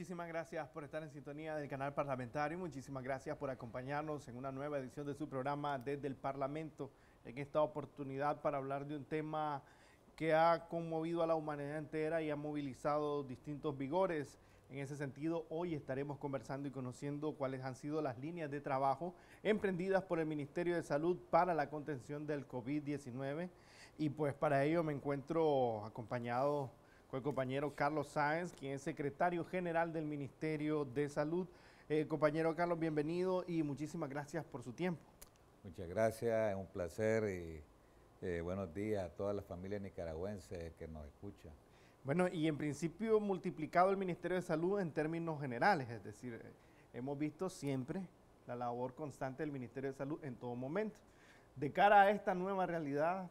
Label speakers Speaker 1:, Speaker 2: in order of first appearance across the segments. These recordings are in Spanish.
Speaker 1: Muchísimas gracias por estar en sintonía del canal parlamentario. Muchísimas gracias por acompañarnos en una nueva edición de su programa desde el Parlamento. En esta oportunidad para hablar de un tema que ha conmovido a la humanidad entera y ha movilizado distintos vigores. En ese sentido, hoy estaremos conversando y conociendo cuáles han sido las líneas de trabajo emprendidas por el Ministerio de Salud para la contención del COVID-19. Y pues para ello me encuentro acompañado con el compañero Carlos Sáenz, quien es secretario general del Ministerio de Salud. Eh, compañero Carlos, bienvenido y muchísimas gracias por su tiempo.
Speaker 2: Muchas gracias, es un placer y eh, buenos días a todas las
Speaker 1: familias nicaragüenses que nos escuchan. Bueno, y en principio multiplicado el Ministerio de Salud en términos generales, es decir, eh, hemos visto siempre la labor constante del Ministerio de Salud en todo momento. De cara a esta nueva realidad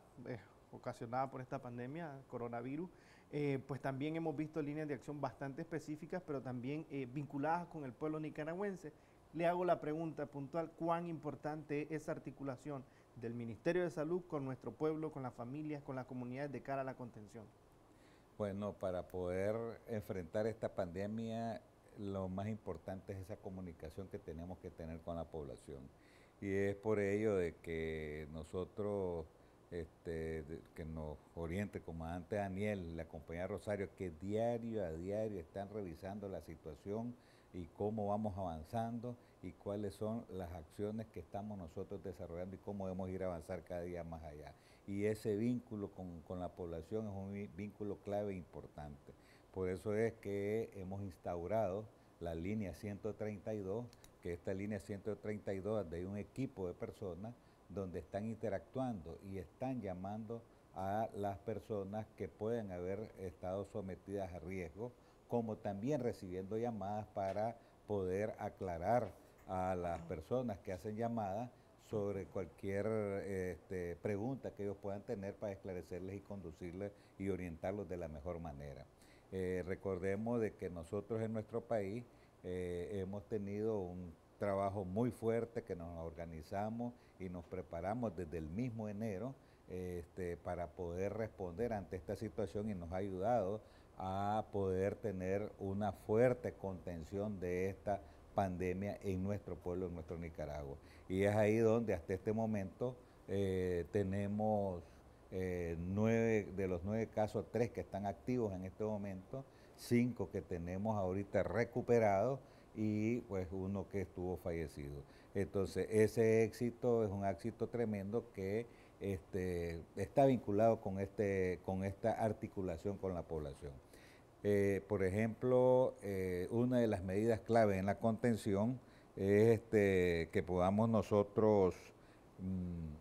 Speaker 1: ocasionada por esta pandemia, coronavirus, eh, pues también hemos visto líneas de acción bastante específicas, pero también eh, vinculadas con el pueblo nicaragüense. Le hago la pregunta puntual, ¿cuán importante es esa articulación del Ministerio de Salud con nuestro pueblo, con las familias, con las comunidades de cara a la contención?
Speaker 2: Bueno, para poder enfrentar esta pandemia, lo más importante es esa comunicación que tenemos que tener con la población. Y es por ello de que nosotros este, que nos oriente, como antes Daniel, la compañía Rosario, que diario a diario están revisando la situación y cómo vamos avanzando y cuáles son las acciones que estamos nosotros desarrollando y cómo debemos ir avanzando avanzar cada día más allá. Y ese vínculo con, con la población es un vínculo clave e importante. Por eso es que hemos instaurado la línea 132, que esta línea 132 de un equipo de personas donde están interactuando y están llamando a las personas que pueden haber estado sometidas a riesgo, como también recibiendo llamadas para poder aclarar a las personas que hacen llamadas sobre cualquier este, pregunta que ellos puedan tener para esclarecerles y conducirles y orientarlos de la mejor manera. Eh, recordemos de que nosotros en nuestro país eh, hemos tenido un trabajo muy fuerte que nos organizamos y nos preparamos desde el mismo enero este, para poder responder ante esta situación y nos ha ayudado a poder tener una fuerte contención de esta pandemia en nuestro pueblo, en nuestro Nicaragua. Y es ahí donde hasta este momento eh, tenemos eh, nueve, de los nueve casos, tres que están activos en este momento, cinco que tenemos ahorita recuperados y pues uno que estuvo fallecido. Entonces, ese éxito es un éxito tremendo que este, está vinculado este, con, esta articulación con la población. Eh, por ejemplo, eh, una de las medidas clave en la contención es este, que podamos nosotros, mm,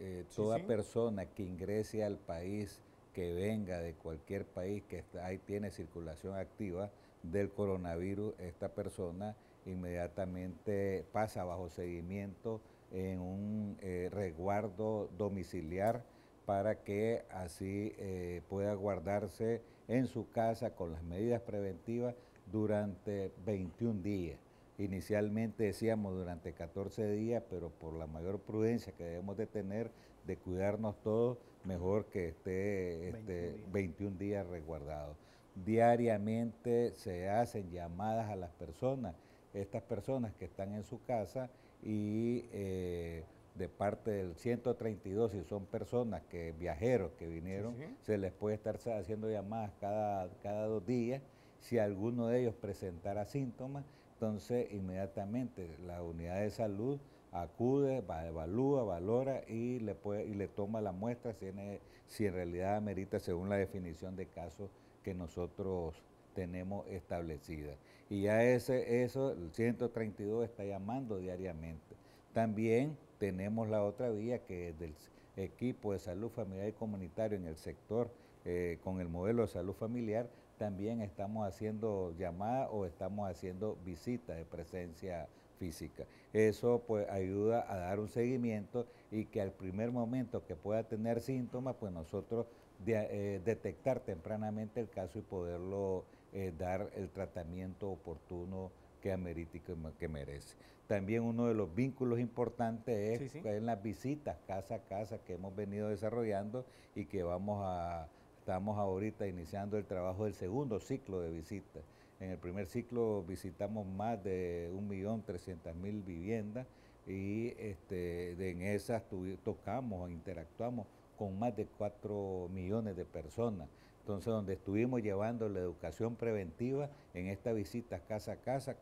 Speaker 2: eh, toda persona que ingrese al país, que venga de cualquier país que ahí tiene circulación activa del coronavirus, esta persona inmediatamente pasa bajo seguimiento en un eh, resguardo domiciliar para que así eh, pueda guardarse en su casa con las medidas preventivas durante 21 días. Inicialmente decíamos durante 14 días, pero por la mayor prudencia que debemos de tener de cuidarnos todos, mejor que esté 21, este, días. 21 días resguardado. Diariamente se hacen llamadas a las personas estas personas que están en su casa y eh, de parte del 132, si son personas que viajeros que vinieron, se les puede estar haciendo llamadas cada, dos días. Si alguno de ellos presentara síntomas, entonces inmediatamente la unidad de salud acude, evalúa, valora y le, le toma la muestra si en, realidad amerita según la definición de caso que nosotros tenemos establecida. Y ya ese, eso, el 132 está llamando diariamente. También tenemos la otra vía que es del equipo de salud familiar y comunitario en el sector eh, con el modelo de salud familiar, también estamos haciendo llamadas o estamos haciendo visitas de presencia física. Eso pues ayuda a dar un seguimiento y que al primer momento que pueda tener síntomas, pues nosotros eh, detectar tempranamente el caso y poderlo eh, dar el tratamiento oportuno que amerita que, merece. También uno de los vínculos importantes es en las visitas casa a casa que hemos venido desarrollando y que vamos a, estamos ahorita iniciando el trabajo del segundo ciclo de visitas. En el primer ciclo visitamos más de 1.300.000 viviendas y este, en esas tocamos interactuamos con más de 4 millones de personas. Entonces, donde estuvimos llevando la educación preventiva en esta visita casa a casa,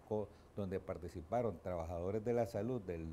Speaker 2: donde participaron trabajadores de la salud del,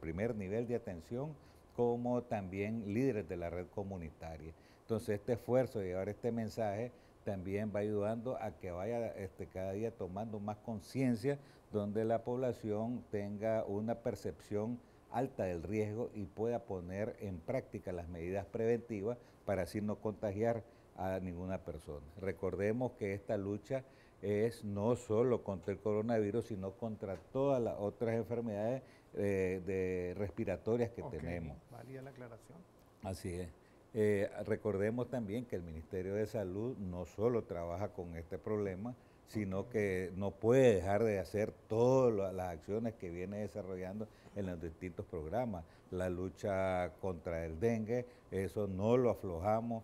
Speaker 2: primer nivel de atención, como también líderes de la red comunitaria. Entonces, este esfuerzo de llevar este mensaje también va ayudando a que vaya este, cada día tomando más conciencia, donde la población tenga una percepción alta del riesgo y pueda poner en práctica las medidas preventivas para así no contagiar a ninguna persona. Recordemos que esta lucha es no solo contra el coronavirus, sino contra todas las otras enfermedades eh, de respiratorias que tenemos.
Speaker 1: Valía la aclaración.
Speaker 2: Así es. Eh, recordemos también que el Ministerio de Salud no solo trabaja con este problema, sino que no puede dejar de hacer todas las acciones que viene desarrollando en los distintos programas. La lucha contra el dengue, eso no lo aflojamos,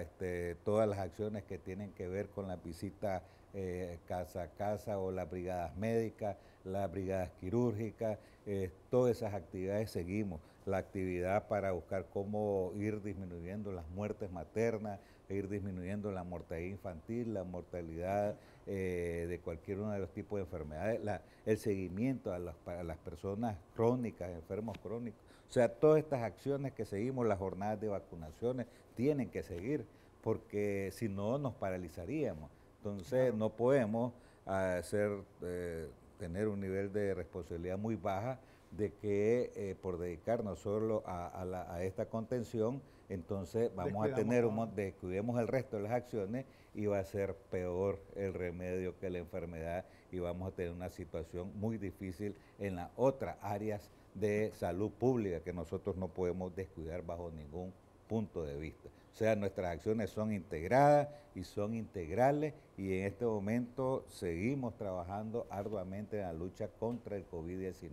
Speaker 2: este, todas las acciones que tienen que ver con la visita eh, casa a casa o las brigadas médicas, las brigadas quirúrgicas, eh, todas esas actividades seguimos. La actividad para buscar cómo ir disminuyendo las muertes maternas, ir disminuyendo la mortalidad infantil, la mortalidad eh, de cualquier uno de los tipos de enfermedades, el seguimiento a, las personas crónicas, enfermos crónicos. O sea, todas estas acciones que seguimos, las jornadas de vacunaciones, tienen que seguir, porque si no nos paralizaríamos. Entonces no podemos hacer, eh, eh, tener un nivel de responsabilidad muy baja de que eh, por dedicarnos solo a, esta contención, entonces vamos a tener un descuidemos el resto de las acciones y va a ser peor el remedio que la enfermedad y vamos a tener una situación muy difícil en las otras áreas de salud pública que nosotros no podemos descuidar bajo ningún punto de vista. O sea, nuestras acciones son integradas y son integrales y en este momento seguimos trabajando arduamente en la lucha contra el COVID-19.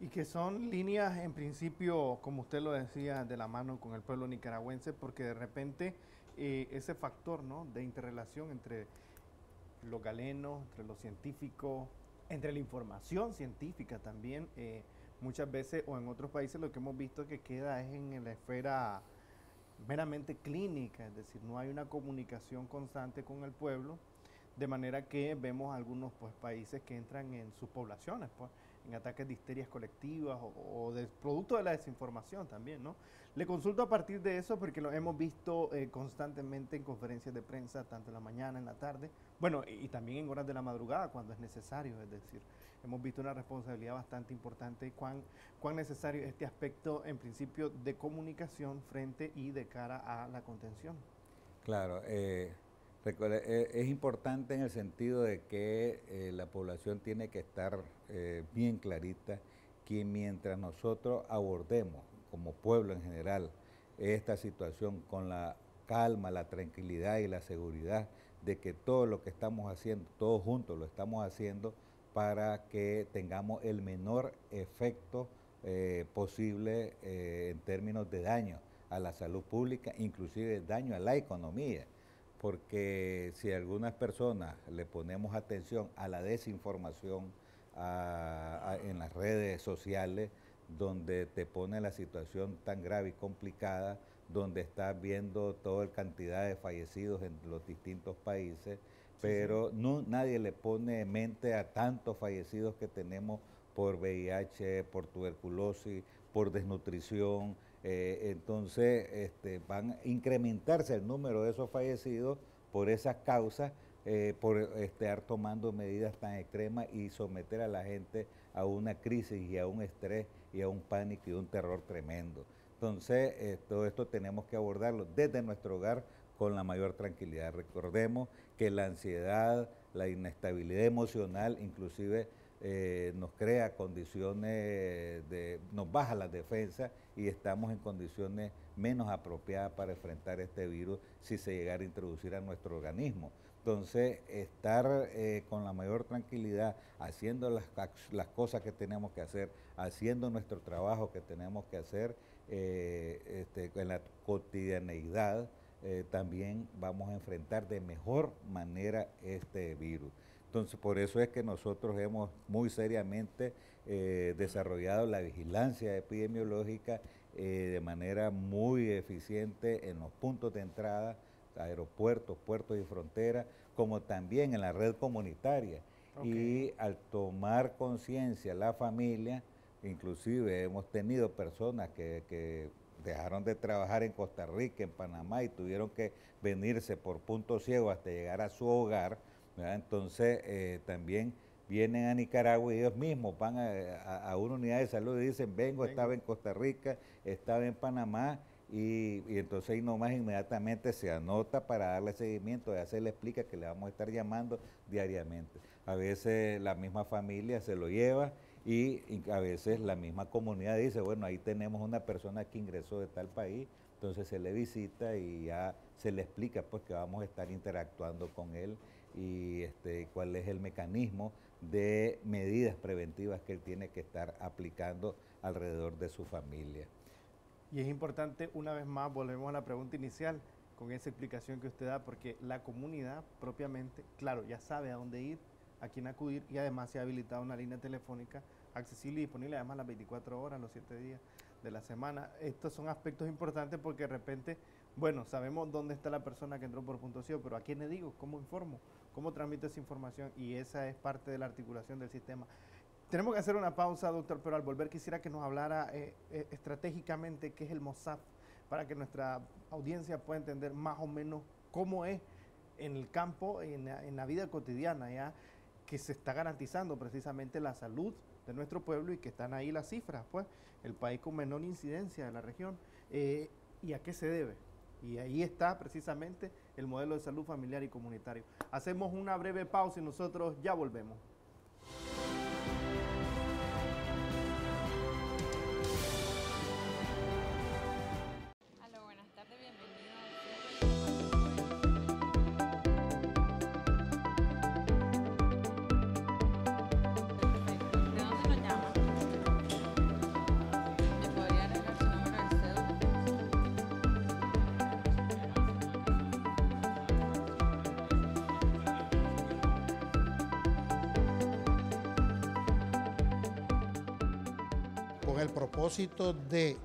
Speaker 1: Y que son líneas, en principio, como usted lo decía, de la mano con el pueblo nicaragüense, porque de repente eh, ese factor ¿no? de interrelación entre los galenos, entre los científicos, entre la información científica también, eh, muchas veces, o en otros países, lo que hemos visto que queda es en la esfera meramente clínica, es decir, no hay una comunicación constante con el pueblo, de manera que vemos algunos pues, países que entran en sus poblaciones. Pues, en ataques de histerias colectivas o, o del producto de la desinformación también, ¿no? Le consulto a partir de eso porque lo hemos visto eh, constantemente en conferencias de prensa, tanto en la mañana, en la tarde, bueno, y, también en horas de la madrugada cuando es necesario, es decir, hemos visto una responsabilidad bastante importante, cuán, cuán necesario este aspecto en principio de comunicación frente y de cara a la contención.
Speaker 2: Claro, eh, eh, es importante en el sentido de que eh, la población tiene que estar eh, bien clarita que mientras nosotros abordemos como pueblo en general esta situación con la calma, la tranquilidad y la seguridad de que todo lo que estamos haciendo, todos juntos lo estamos haciendo para que tengamos el menor efecto posible en términos de daño a la salud pública, inclusive daño a la economía porque si algunas personas le ponemos atención a la desinformación en las redes sociales, donde te pone la situación tan grave y complicada, donde estás viendo toda la cantidad de fallecidos en los distintos países, pero nadie le pone mente a tantos fallecidos que tenemos por VIH, por tuberculosis, por desnutrición, eh, entonces este, van a incrementarse el número de esos fallecidos por esas causas, eh, por estar tomando medidas tan extremas y someter a la gente a una crisis y a un estrés y a un pánico y un terror tremendo. Entonces, eh, todo esto tenemos que abordarlo desde nuestro hogar con la mayor tranquilidad. Recordemos que la ansiedad, la inestabilidad emocional, inclusive eh, nos crea condiciones, de, nos baja la defensa y estamos en condiciones menos apropiadas para enfrentar este virus si se llegara a introducir a nuestro organismo. Entonces, estar eh, con la mayor tranquilidad haciendo las, cosas que tenemos que hacer, haciendo nuestro trabajo que tenemos que hacer eh, este, en la cotidianeidad, también vamos a enfrentar de mejor manera este virus. Entonces, por eso es que nosotros hemos muy seriamente eh, desarrollado la vigilancia epidemiológica eh, de manera muy eficiente en los puntos de entrada, aeropuertos, puertos y fronteras, como también en la red comunitaria. Y al tomar conciencia la familia, inclusive hemos tenido personas que, que dejaron de trabajar en Costa Rica, en Panamá y tuvieron que venirse por punto ciego hasta llegar a su hogar entonces, eh, también vienen a Nicaragua y ellos mismos van a, una unidad de salud y dicen, vengo, estaba en Costa Rica, estaba en Panamá, y, entonces ahí nomás inmediatamente se anota para darle seguimiento, ya se le explica que le vamos a estar llamando diariamente. A veces la misma familia se lo lleva y, a veces la misma comunidad dice, bueno, ahí tenemos una persona que ingresó de tal país, entonces se le visita y ya se le explica porque pues, vamos a estar interactuando con él y este, cuál es el mecanismo de medidas preventivas que él tiene que estar aplicando alrededor de su familia.
Speaker 1: Y es importante, una vez más, volvemos a la pregunta inicial con esa explicación que usted da, porque la comunidad propiamente, claro, ya sabe a dónde ir, a quién acudir y además se ha habilitado una línea telefónica accesible y disponible además las 24 horas, los 7 días de la semana. Estos son aspectos importantes porque de repente bueno, sabemos dónde está la persona que entró por punto C, pero ¿a quién le digo? ¿Cómo informo? ¿Cómo transmito esa información? Y esa es parte de la articulación del sistema. Tenemos que hacer una pausa, doctor, pero al volver quisiera que nos hablara eh, eh, estratégicamente qué es el MOSAF, para que nuestra audiencia pueda entender más o menos cómo es en el campo, en la, vida cotidiana, ya que se está garantizando precisamente la salud de nuestro pueblo y que están ahí las cifras, pues, el país con menor incidencia de la región. Eh, ¿Y a qué se debe? Y ahí está precisamente el modelo de salud familiar y comunitario. Hacemos una breve pausa y nosotros ya volvemos. propósito de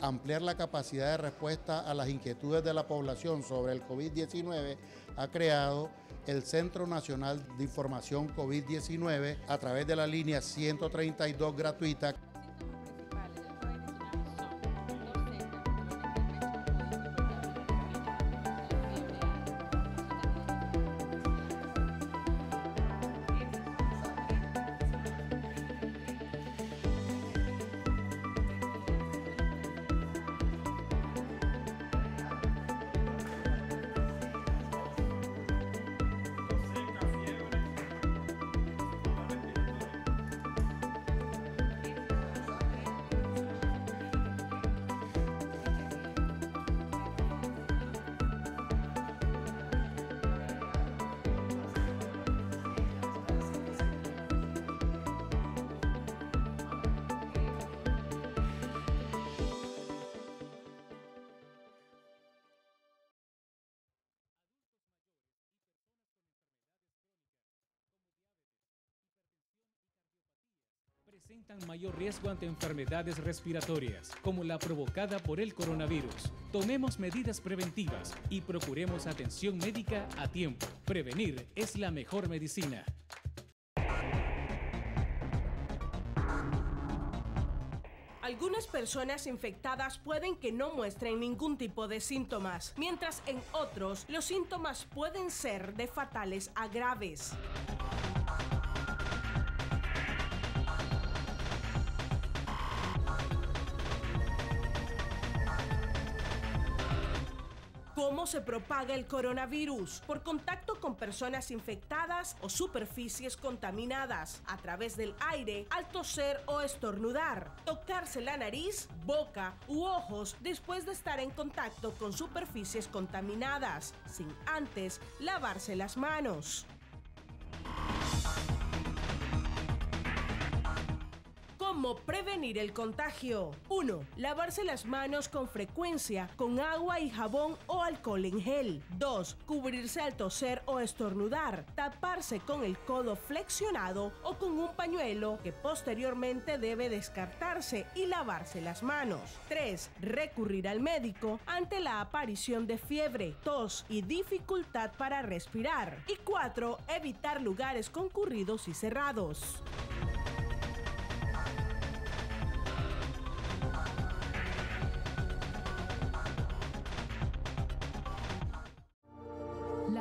Speaker 1: ampliar la capacidad de respuesta a las inquietudes de la población sobre el COVID-19, ha creado el Centro Nacional de Información COVID-19 a través de la línea 132 gratuita.
Speaker 3: mayor riesgo ante enfermedades respiratorias, como la provocada por el coronavirus. Tomemos medidas preventivas y procuremos atención médica a tiempo. Prevenir es la mejor medicina.
Speaker 4: Algunas personas infectadas pueden que no muestren ningún tipo de síntomas, mientras en otros los síntomas pueden ser de fatales a graves. se propaga el coronavirus por contacto con personas infectadas o superficies contaminadas a través del aire al toser o estornudar, tocarse la nariz, boca u ojos después de estar en contacto con superficies contaminadas, sin antes lavarse las manos. cómo prevenir el contagio. 1. Lavarse las manos con frecuencia con agua y jabón o alcohol en gel. 2. Cubrirse al toser o estornudar. Taparse con el codo flexionado o con un pañuelo que posteriormente debe descartarse y lavarse las manos. 3. Recurrir al médico ante la aparición de fiebre, tos y dificultad para respirar. Y 4. Evitar lugares concurridos y cerrados.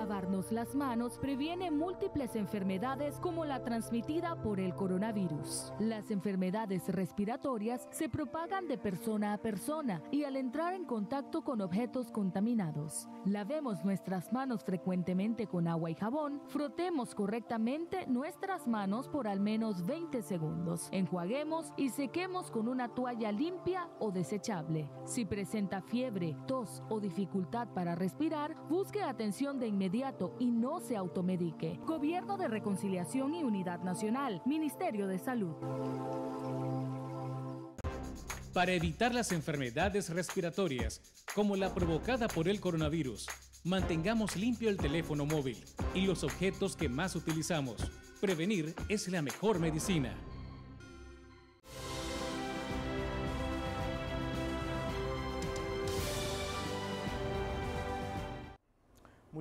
Speaker 5: Lavarnos las manos previene múltiples enfermedades como la transmitida por el coronavirus. Las enfermedades respiratorias se propagan de persona a persona y al entrar en contacto con objetos contaminados. Lavemos nuestras manos frecuentemente con agua y jabón, frotemos correctamente nuestras manos por al menos 20 segundos, enjuaguemos y sequemos con una toalla limpia o desechable. Si presenta fiebre, tos o dificultad para respirar, busque atención de inmediato y no se automedique. Gobierno de Reconciliación y Unidad Nacional, Ministerio de Salud.
Speaker 3: Para evitar las enfermedades respiratorias, como la provocada por el coronavirus, mantengamos limpio el teléfono móvil y los objetos que más utilizamos. Prevenir es la mejor medicina.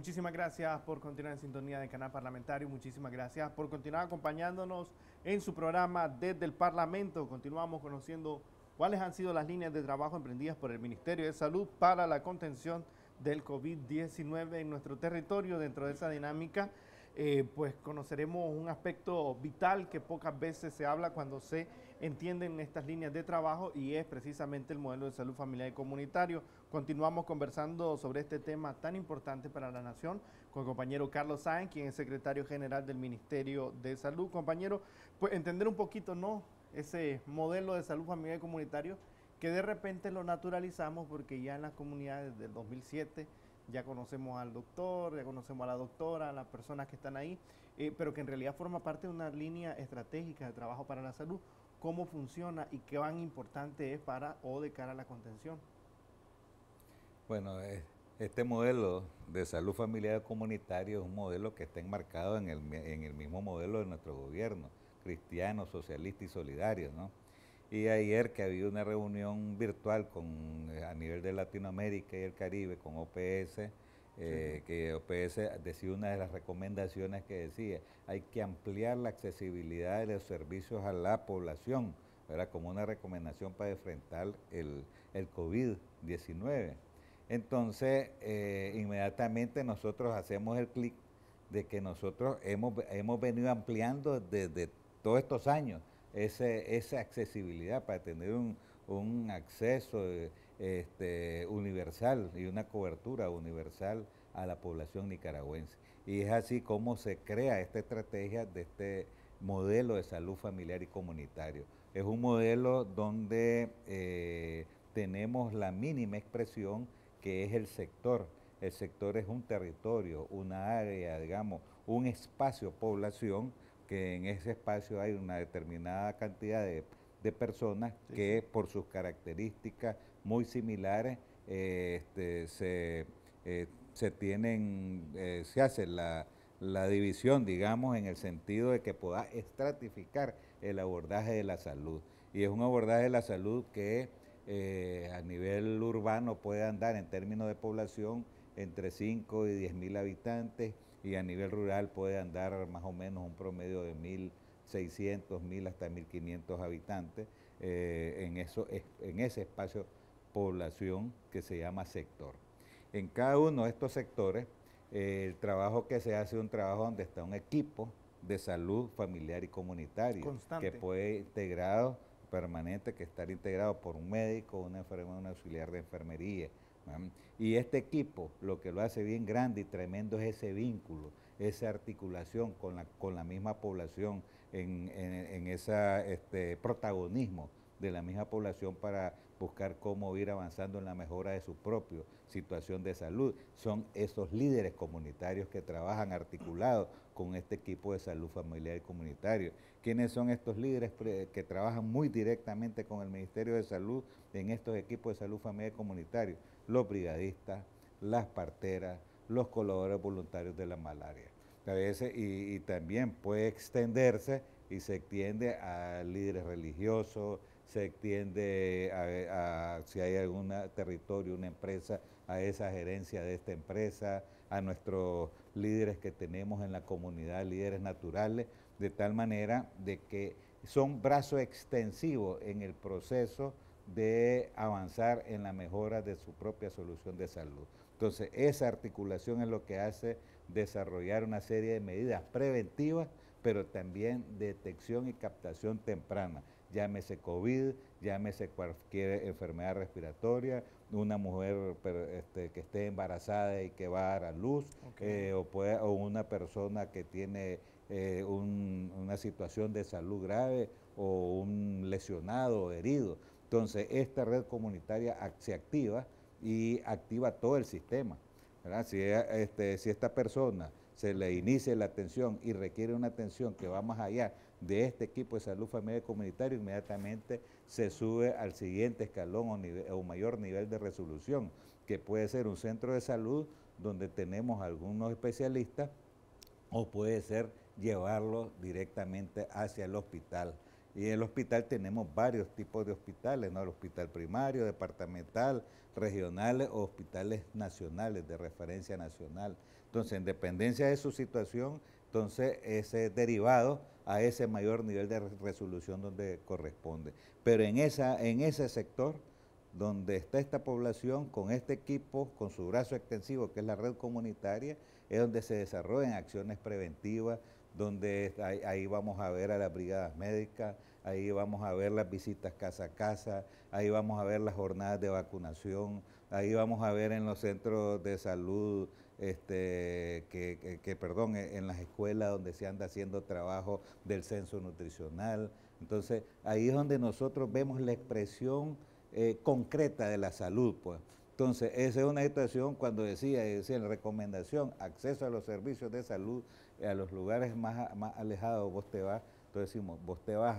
Speaker 1: muchísimas gracias por continuar en sintonía del Canal Parlamentario, muchísimas gracias por continuar acompañándonos en su programa desde el Parlamento. Continuamos conociendo cuáles han sido las líneas de trabajo emprendidas por el Ministerio de Salud para la contención del COVID-19 en nuestro territorio. Dentro de esa dinámica, eh, pues conoceremos un aspecto vital que pocas veces se habla cuando se entienden estas líneas de trabajo y es precisamente el modelo de salud familiar y comunitario. Continuamos conversando sobre este tema tan importante para la nación con el compañero Carlos Sáenz, quien es secretario general del Ministerio de Salud. Compañero, pues entender un poquito, ¿no? Ese modelo de salud familiar y comunitario que de repente lo naturalizamos porque ya en las comunidades del 2007 ya conocemos al doctor, ya conocemos a la doctora, a las personas que están ahí, eh, pero que en realidad forma parte de una línea estratégica de trabajo para la salud, cómo funciona y qué tan importante es para o de cara a la contención.
Speaker 2: Bueno, eh, este modelo de salud familiar comunitario es un modelo que está enmarcado en el, mismo modelo de nuestro gobierno, cristiano, socialista y solidario, ¿no? Y ayer que había una reunión virtual con, eh, a nivel de Latinoamérica y el Caribe con OPS, eh, que OPS decía una de las recomendaciones que decía, hay que ampliar la accesibilidad de los servicios a la población, era como una recomendación para enfrentar el, el COVID-19. Entonces, eh, inmediatamente nosotros hacemos el clic de que nosotros hemos, venido ampliando desde todos estos años esa accesibilidad para tener un, acceso este, universal y una cobertura universal a la población nicaragüense. Y es así como se crea esta estrategia de este modelo de salud familiar y comunitario. Es un modelo donde eh, tenemos la mínima expresión que es el sector. El sector es un territorio, una área, digamos, un espacio, población, que en ese espacio hay una determinada cantidad de, personas que por sus características muy similares eh, este, eh, se, tienen, eh, se hace la, la división, digamos, en el sentido de que pueda estratificar el abordaje de la salud. Y es un abordaje de la salud que eh, a nivel urbano puede andar en términos de población entre 5 y 10 mil habitantes y a nivel rural puede andar más o menos un promedio de 1.600, 1.000 hasta 1.500 habitantes eh, en, eso, en ese espacio población que se llama sector. En cada uno de estos sectores, eh, el trabajo que se hace es un trabajo donde está un equipo de salud familiar y comunitario que puede integrado permanente que estar integrado por un médico, una enfermera, un auxiliar de enfermería. Y este equipo lo que lo hace bien grande y tremendo es ese vínculo, esa articulación con la, con la misma población en, ese este, protagonismo de la misma población para buscar cómo ir avanzando en la mejora de su propia situación de salud. Son esos líderes comunitarios que trabajan articulados con este equipo de salud familiar y comunitario. ¿Quiénes son estos líderes que trabajan muy directamente con el Ministerio de Salud en estos equipos de salud familiar y comunitario? Los brigadistas, las parteras, los colaboradores voluntarios de la malaria. A veces, y también puede extenderse y se extiende a líderes religiosos, se extiende a, si hay algún territorio, una empresa, a esa gerencia de esta empresa, a nuestros líderes que tenemos en la comunidad, líderes naturales, de tal manera de que son brazo extensivo en el proceso de avanzar en la mejora de su propia solución de salud. Entonces, esa articulación es lo que hace desarrollar una serie de medidas preventivas, pero también detección y captación temprana llámese COVID, llámese cualquier enfermedad respiratoria, una mujer este, que esté embarazada y que va a dar a luz, eh, o, puede, una persona que tiene eh, una situación de salud grave o un lesionado o herido. Entonces, esta red comunitaria se activa y activa todo el sistema. Este, si esta persona se le inicie la atención y requiere una atención que va más allá de este equipo de salud familiar y comunitario, inmediatamente se sube al siguiente escalón o, mayor nivel de resolución, que puede ser un centro de salud donde tenemos algunos especialistas o puede ser llevarlo directamente hacia el hospital. Y en el hospital tenemos varios tipos de hospitales, ¿no? El hospital primario, departamental, regionales o hospitales nacionales de referencia nacional. Entonces, en dependencia de su situación, entonces ese derivado a ese mayor nivel de resolución donde corresponde. Pero en, esa, en ese sector, donde está esta población, con este equipo, con su brazo extensivo, que es la red comunitaria, es donde se desarrollan acciones preventivas, donde ahí vamos a ver a las brigadas médicas, ahí vamos a ver las visitas casa a casa, ahí vamos a ver las jornadas de vacunación, ahí vamos a ver en los centros de salud este, que, perdón, e, en las escuelas donde se anda haciendo trabajo del censo nutricional. Entonces, ahí es donde nosotros vemos la expresión eh, concreta de la salud, pues. Entonces, esa es una situación cuando decía, decía en recomendación, acceso a los servicios de salud, eh, a los lugares más, más alejados, vos te vas, entonces decimos, vos te vas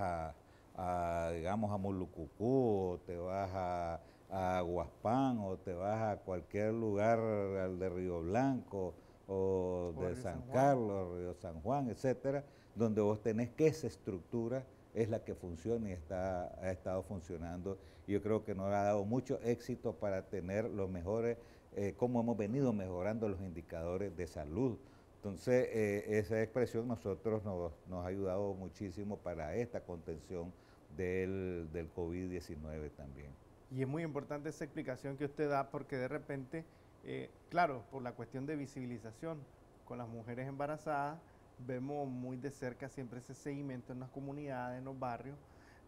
Speaker 2: a, digamos, a Molucucú te vas a, a Guaspán o te vas a cualquier lugar, al de Río Blanco o, de San, Carlos, Río San Juan, etcétera, donde vos tenés que esa estructura es la que funciona y está, ha estado funcionando. yo creo que nos ha dado mucho éxito para tener los mejores, como eh, cómo hemos venido mejorando los indicadores de salud. Entonces, eh, esa expresión nosotros nos, nos, ha ayudado muchísimo para esta contención del, del COVID-19 también.
Speaker 1: Y es muy importante esa explicación que usted da porque de repente, eh, claro, por la cuestión de visibilización con las mujeres embarazadas, vemos muy de cerca siempre ese seguimiento en las comunidades, en los barrios,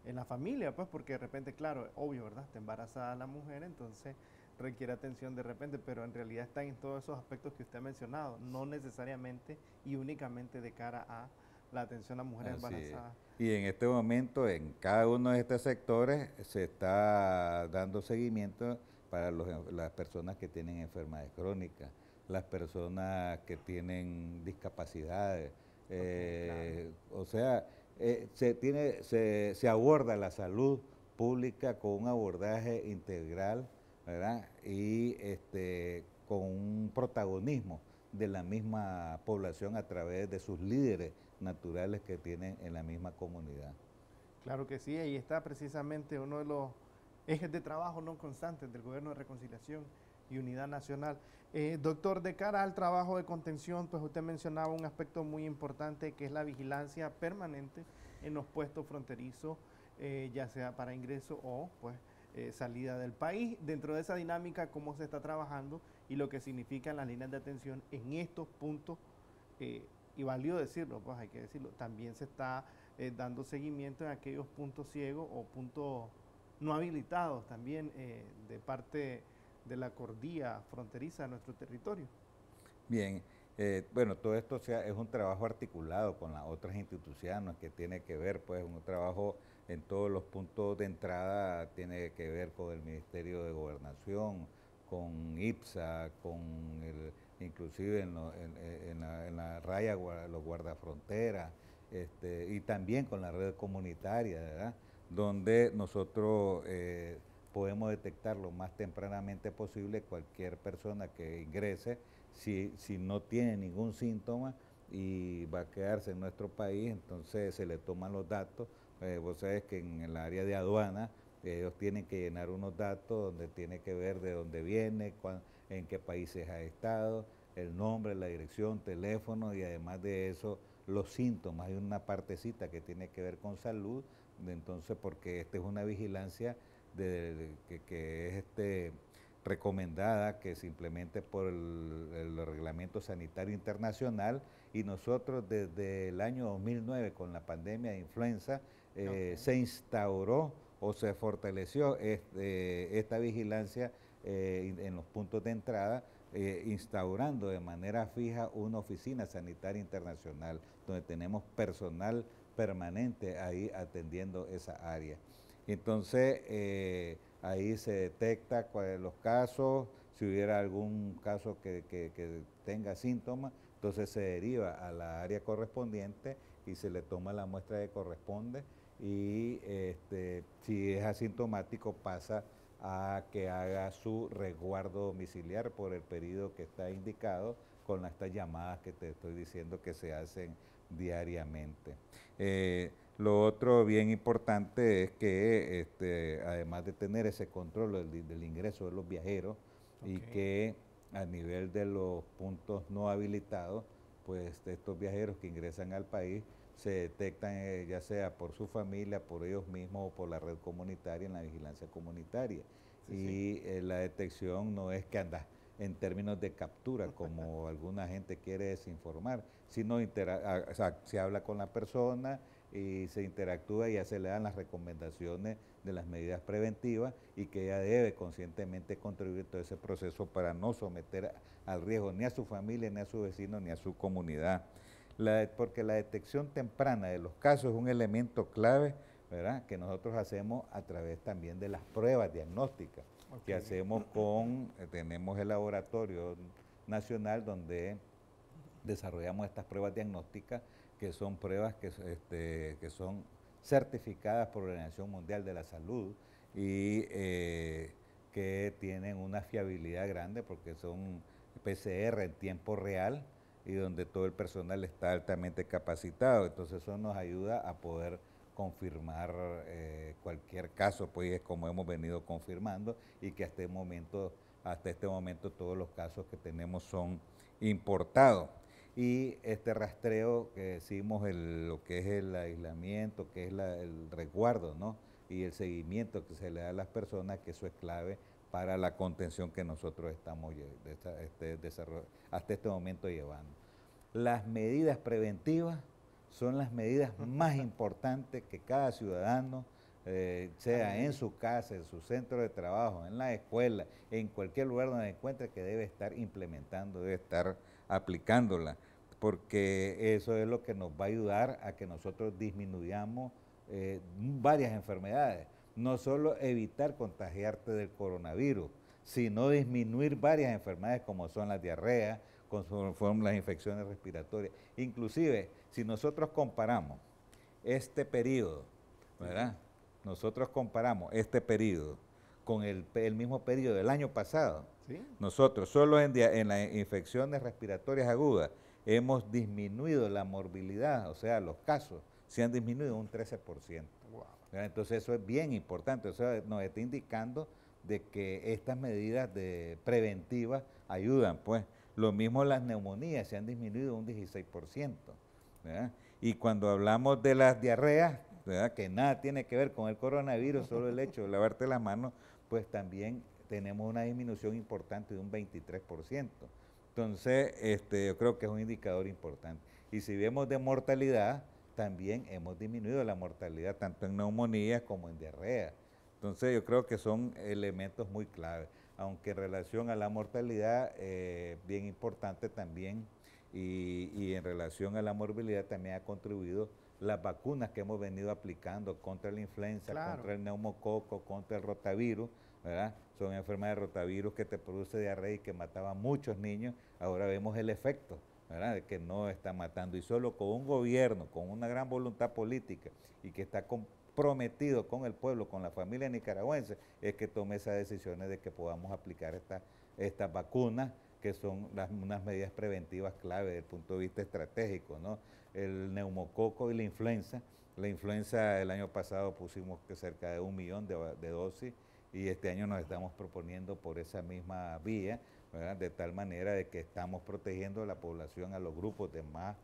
Speaker 1: en la familia, pues porque de repente, claro, obvio, ¿verdad? Está embarazada la mujer, entonces requiere atención de repente, pero en realidad están en todos esos aspectos que usted ha mencionado, no necesariamente y únicamente de cara a la atención a mujeres embarazadas.
Speaker 2: Y en este momento, en cada uno de estos sectores, se está dando seguimiento para las personas que tienen enfermedades crónicas, las personas que tienen discapacidades. Eh, o sea, eh, se, tiene, aborda la salud pública con un abordaje integral, Y este, con un protagonismo de la misma población a través de sus líderes naturales que tienen en la misma comunidad.
Speaker 1: Claro que sí, ahí está precisamente uno de los ejes de trabajo no constantes del Gobierno de Reconciliación y Unidad Nacional. Eh, doctor, de cara al trabajo de contención, pues usted mencionaba un aspecto muy importante que es la vigilancia permanente en los puestos fronterizos, eh, ya sea para ingreso o pues eh, salida del país. Dentro de esa dinámica, cómo se está trabajando y lo que significan las líneas de atención en estos puntos y valió decirlo, pues hay que decirlo, también se está eh, dando seguimiento en aquellos puntos ciegos o puntos no habilitados también eh, de parte de la cordilla fronteriza de nuestro territorio.
Speaker 2: Bien, eh, bueno, todo esto sea, es un trabajo articulado con las otras instituciones que tiene que ver, pues, un trabajo en todos los puntos de entrada, tiene que ver con el Ministerio de Gobernación, con IPSA, con el inclusive en, la, en la, raya los guardafronteras, este, y también con la red comunitaria, donde nosotros eh, podemos detectar lo más tempranamente posible cualquier persona que ingrese si, si no tiene ningún síntoma y va a quedarse en nuestro país, entonces se le toman los datos. Eh, vos sabés que en el área de aduana ellos tienen que llenar unos datos donde tiene que ver de dónde viene, en qué países ha estado, el nombre, la dirección, teléfono y además de eso los síntomas. Hay una partecita que tiene que ver con salud, entonces porque esta es una vigilancia que, es este, recomendada que simplemente por el, reglamento sanitario internacional y nosotros desde el año 2009 con la pandemia de influenza eh, se instauró o se fortaleció este, esta vigilancia eh, en los puntos de entrada, eh, instaurando de manera fija una oficina sanitaria internacional donde tenemos personal permanente ahí atendiendo esa área. Entonces, eh, ahí se detecta cuáles los casos, si hubiera algún caso que, tenga síntomas, entonces se deriva a la área correspondiente y se le toma la muestra que corresponde y este, si es asintomático pasa a que haga su resguardo domiciliar por el periodo que está indicado con estas llamadas que te estoy diciendo que se hacen diariamente. Eh, lo otro bien importante es que, este, además de tener ese control del, ingreso de los viajeros y que a nivel de los puntos no habilitados, pues estos viajeros que ingresan al país se detectan eh, ya sea por su familia, por ellos mismos o por la red comunitaria, en la vigilancia comunitaria. y eh, la detección no es que anda en términos de captura, como alguna gente quiere desinformar, sino se habla con la persona y se interactúa y ya se le dan las recomendaciones de las medidas preventivas y que ella debe conscientemente contribuir todo ese proceso para no someter al riesgo ni a su familia, ni a su vecino, ni a su comunidad porque la detección temprana de los casos es un elemento clave que nosotros hacemos a través también de las pruebas diagnósticas que hacemos con, eh, tenemos el laboratorio nacional donde desarrollamos estas pruebas diagnósticas que son pruebas que, este, son certificadas por la Organización Mundial de la Salud y eh, que tienen una fiabilidad grande porque son PCR en tiempo real y donde todo el personal está altamente capacitado. Entonces eso nos ayuda a poder confirmar eh, cualquier caso, pues es como hemos venido confirmando y que hasta, momento, hasta este momento todos los casos que tenemos son importados. Y este rastreo que decimos el, lo que es el aislamiento, que es el resguardo, ¿no? Y el seguimiento que se le da a las personas, que eso es clave para la contención que nosotros estamos este hasta este momento llevando. Las medidas preventivas son las medidas más importantes que cada ciudadano, eh, sea en su casa, en su centro de trabajo, en la escuela, en cualquier lugar donde encuentre, que debe estar implementando, debe estar aplicándola, porque eso es lo que nos va a ayudar a que nosotros disminuyamos eh, varias enfermedades no solo evitar contagiarte del coronavirus, sino disminuir varias enfermedades como son las diarrea, como las infecciones respiratorias. Inclusive, si nosotros comparamos este periodo, ¿verdad? Nosotros comparamos este periodo con el, mismo periodo del año pasado. Nosotros solo en las infecciones respiratorias agudas hemos disminuido la morbilidad, o sea, los casos se han disminuido un 13%. Entonces eso es bien importante, eso nos está indicando de que estas medidas preventivas ayudan, pues. Lo mismo las neumonías se han disminuido un 16%. ¿verdad? Y cuando hablamos de las diarreas, que nada tiene que ver con el coronavirus, solo el hecho de lavarte las manos, pues también tenemos una disminución importante de un 23%. Entonces, este, yo creo que es un indicador importante. Y si vemos de mortalidad, también hemos disminuido la mortalidad, tanto en neumonía como en diarrea. Entonces yo creo que son elementos muy claves, aunque en relación a la mortalidad, eh, bien importante también, y, en relación a la morbilidad también ha contribuido las vacunas que hemos venido aplicando contra la influenza, contra el neumococo, contra el rotavirus, ¿verdad? Son enfermedades de rotavirus que te produce diarrea y que mataba a muchos niños, ahora vemos el efecto que no está matando. Y solo con un gobierno, con una gran voluntad política y que está comprometido con el pueblo, con la familia nicaragüense, es que tome esas decisiones de que podamos aplicar estas vacunas que son unas medidas preventivas clave desde el punto de vista estratégico, El neumococo y la influenza. La influenza el año pasado pusimos que cerca de un millón de dosis y este año nos estamos proponiendo por esa misma vía de tal manera de que estamos protegiendo a la población, a los grupos de más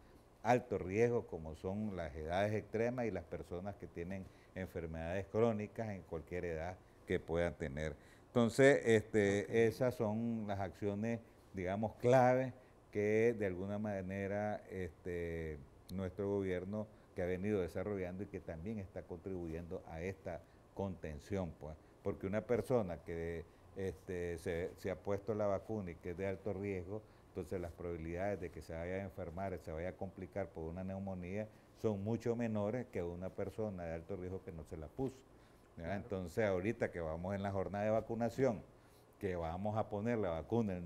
Speaker 2: alto riesgo, como son las edades extremas y las personas que tienen enfermedades crónicas en cualquier edad que puedan tener. Entonces, este, esas son las acciones, digamos, clave que de alguna manera este, nuestro gobierno que ha venido desarrollando y que también está contribuyendo a esta contención, pues, porque una persona que este, se, ha puesto la vacuna y que es de alto riesgo, entonces las probabilidades de que se vaya a enfermar, se vaya a complicar por una neumonía, son mucho menores que una persona de alto riesgo que no se la puso. Entonces ahorita que vamos en la jornada de vacunación, que vamos a poner la vacuna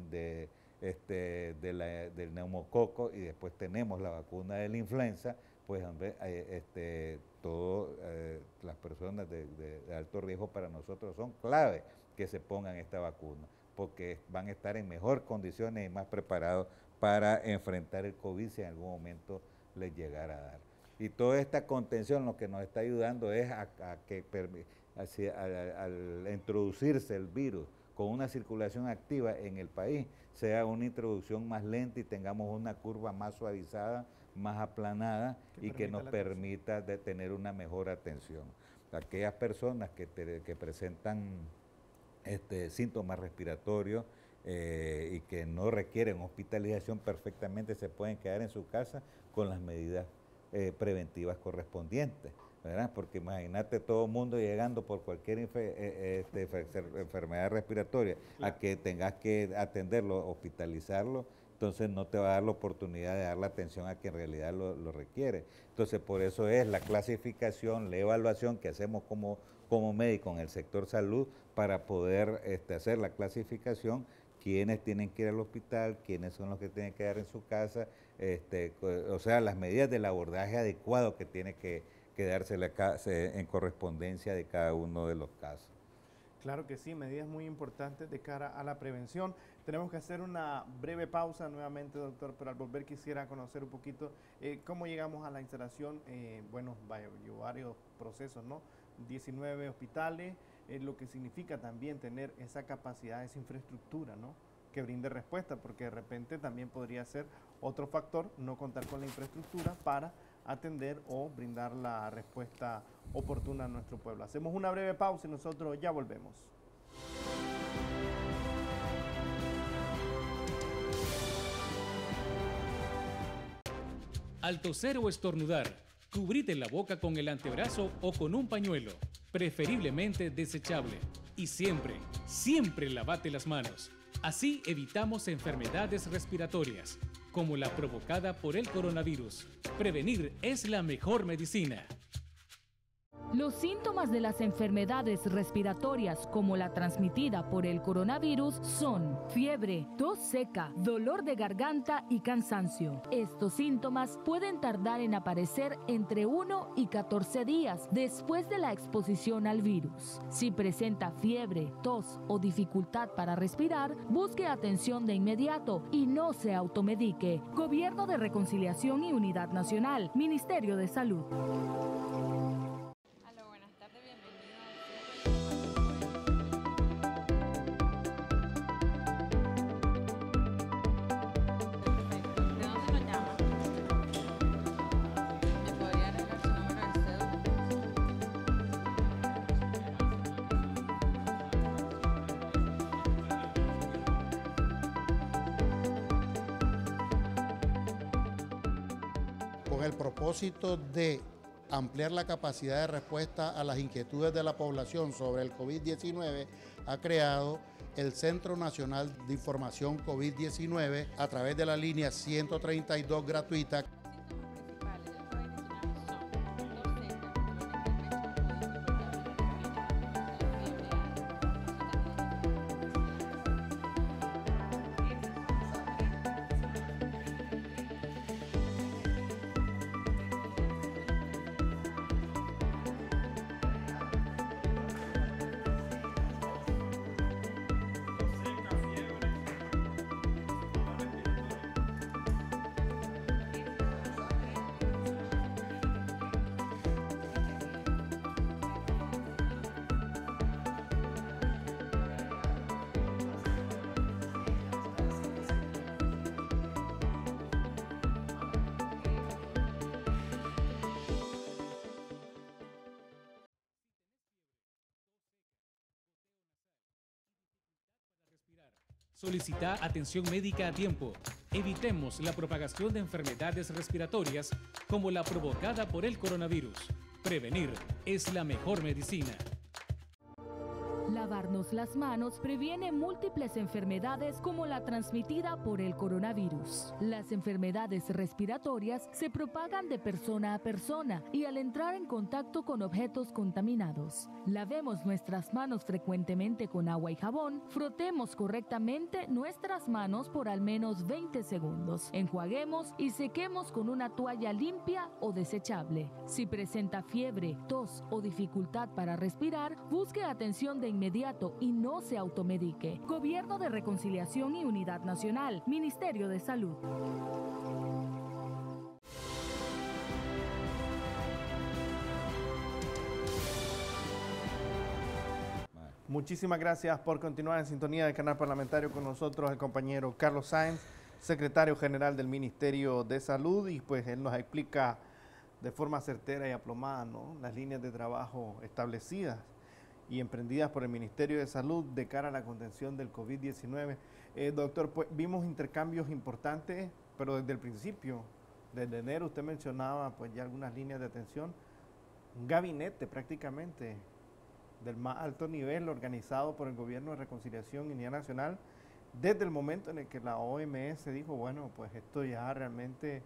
Speaker 2: este, del neumococo y después tenemos la vacuna de la influenza, pues eh, este, todas eh, las personas de alto riesgo para nosotros son clave que se pongan esta vacuna, porque van a estar en mejor condiciones y más preparados para enfrentar el COVID si en algún momento les llegara a dar. Y toda esta contención lo que nos está ayudando es a, que al introducirse el virus con una circulación activa en el país, sea una introducción más lenta y tengamos una curva más suavizada, más aplanada y que nos permita tener una mejor atención. Aquellas personas que, que presentan este, síntomas respiratorios eh, y que no requieren hospitalización perfectamente se pueden quedar en su casa con las medidas eh, preventivas correspondientes. ¿verdad? Porque imagínate todo el mundo llegando por cualquier eh, este, enfermedad respiratoria a que tengas que atenderlo, hospitalizarlo, entonces no te va a dar la oportunidad de dar la atención a quien en realidad lo, requiere. Entonces por eso es la clasificación, la evaluación que hacemos como, como médico en el sector salud para poder este, hacer la clasificación, quiénes tienen que ir al hospital, quiénes son los que tienen que quedar en su casa, este, o sea, las medidas del abordaje adecuado que tiene que, quedarse en correspondencia de cada uno de los casos.
Speaker 1: Claro que sí, medidas muy importantes de cara a la prevención. Tenemos que hacer una breve pausa nuevamente, doctor, pero al volver quisiera conocer un poquito eh, cómo llegamos a la instalación, eh, bueno, varios procesos, ¿no? 19 hospitales, es lo que significa también tener esa capacidad, esa infraestructura, ¿no? que brinde respuesta, porque de repente también podría ser otro factor no contar con la infraestructura para atender o brindar la respuesta oportuna a nuestro pueblo. Hacemos una breve pausa y nosotros ya volvemos.
Speaker 3: Alto cero estornudar Cubrite la boca con el antebrazo o con un pañuelo, preferiblemente desechable. Y siempre, siempre lavate las manos. Así evitamos enfermedades respiratorias, como la provocada por el coronavirus. Prevenir es la mejor medicina.
Speaker 5: Los síntomas de las enfermedades respiratorias como la transmitida por el coronavirus son fiebre, tos seca, dolor de garganta y cansancio. Estos síntomas pueden tardar en aparecer entre 1 y 14 días después de la exposición al virus. Si presenta fiebre, tos o dificultad para respirar, busque atención de inmediato y no se automedique. Gobierno de Reconciliación y Unidad Nacional, Ministerio de Salud.
Speaker 1: de ampliar la capacidad de respuesta a las inquietudes de la población sobre el COVID-19, ha creado el Centro Nacional de Información COVID-19 a través de la línea 132 gratuita
Speaker 3: atención médica a tiempo. Evitemos la propagación de enfermedades respiratorias como la provocada por el coronavirus. Prevenir es la mejor medicina.
Speaker 5: Lavarnos las manos previene múltiples enfermedades como la transmitida por el coronavirus. Las enfermedades respiratorias se propagan de persona a persona y al entrar en contacto con objetos contaminados. Lavemos nuestras manos frecuentemente con agua y jabón, frotemos correctamente nuestras manos por al menos 20 segundos, enjuaguemos y sequemos con una toalla limpia o desechable. Si presenta fiebre, tos o dificultad para respirar, busque atención de inmediato inmediato y no se automedique. Gobierno de Reconciliación y Unidad Nacional, Ministerio de Salud.
Speaker 1: Muchísimas gracias por continuar en sintonía del canal parlamentario con nosotros, el compañero Carlos Sáenz, secretario general del Ministerio de Salud, y pues él nos explica de forma certera y aplomada las líneas de trabajo establecidas y emprendidas por el Ministerio de Salud de cara a la contención del COVID-19. Eh, doctor, pues vimos intercambios importantes, pero desde el principio, desde enero usted mencionaba pues ya algunas líneas de atención, un gabinete prácticamente del más alto nivel organizado por el Gobierno de Reconciliación y Unidad Nacional, desde el momento en el que la OMS dijo, bueno, pues esto ya realmente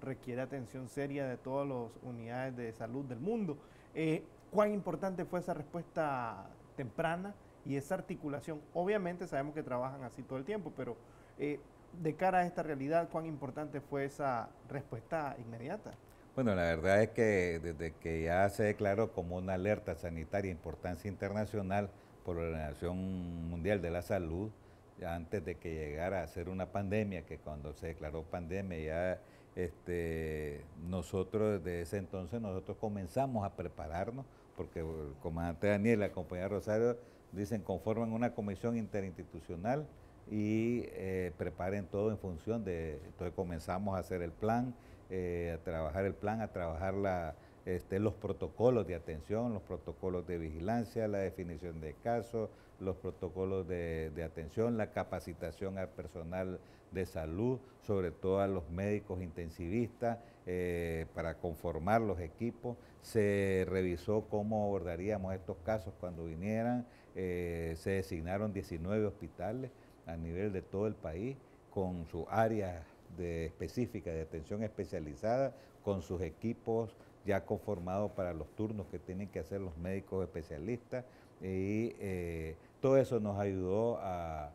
Speaker 1: requiere atención seria de todas las unidades de salud del mundo. Eh, cuán importante fue esa respuesta temprana y esa articulación. Obviamente sabemos que trabajan así todo el tiempo, pero eh, de cara a esta realidad, ¿cuán importante fue esa respuesta inmediata?
Speaker 2: Bueno, la verdad es que desde que ya se declaró como una alerta sanitaria de importancia internacional por la Organización Mundial de la Salud, antes de que llegara a ser una pandemia, que cuando se declaró pandemia ya este, nosotros desde ese entonces nosotros comenzamos a prepararnos porque el comandante Daniel y la compañía Rosario dicen conforman una comisión interinstitucional y eh, preparen todo en función de, entonces comenzamos a hacer el plan, eh, a trabajar el plan, a trabajar este, los protocolos de atención, los protocolos de vigilancia, la definición de casos, los protocolos de, atención, la capacitación al personal de salud, sobre todo a los médicos intensivistas, eh, para conformar los equipos se revisó cómo abordaríamos estos casos cuando vinieran, eh, se designaron 19 hospitales a nivel de todo el país con sus áreas de específica de atención especializada, con sus equipos ya conformados para los turnos que tienen que hacer los médicos especialistas y eh, todo eso nos ayudó a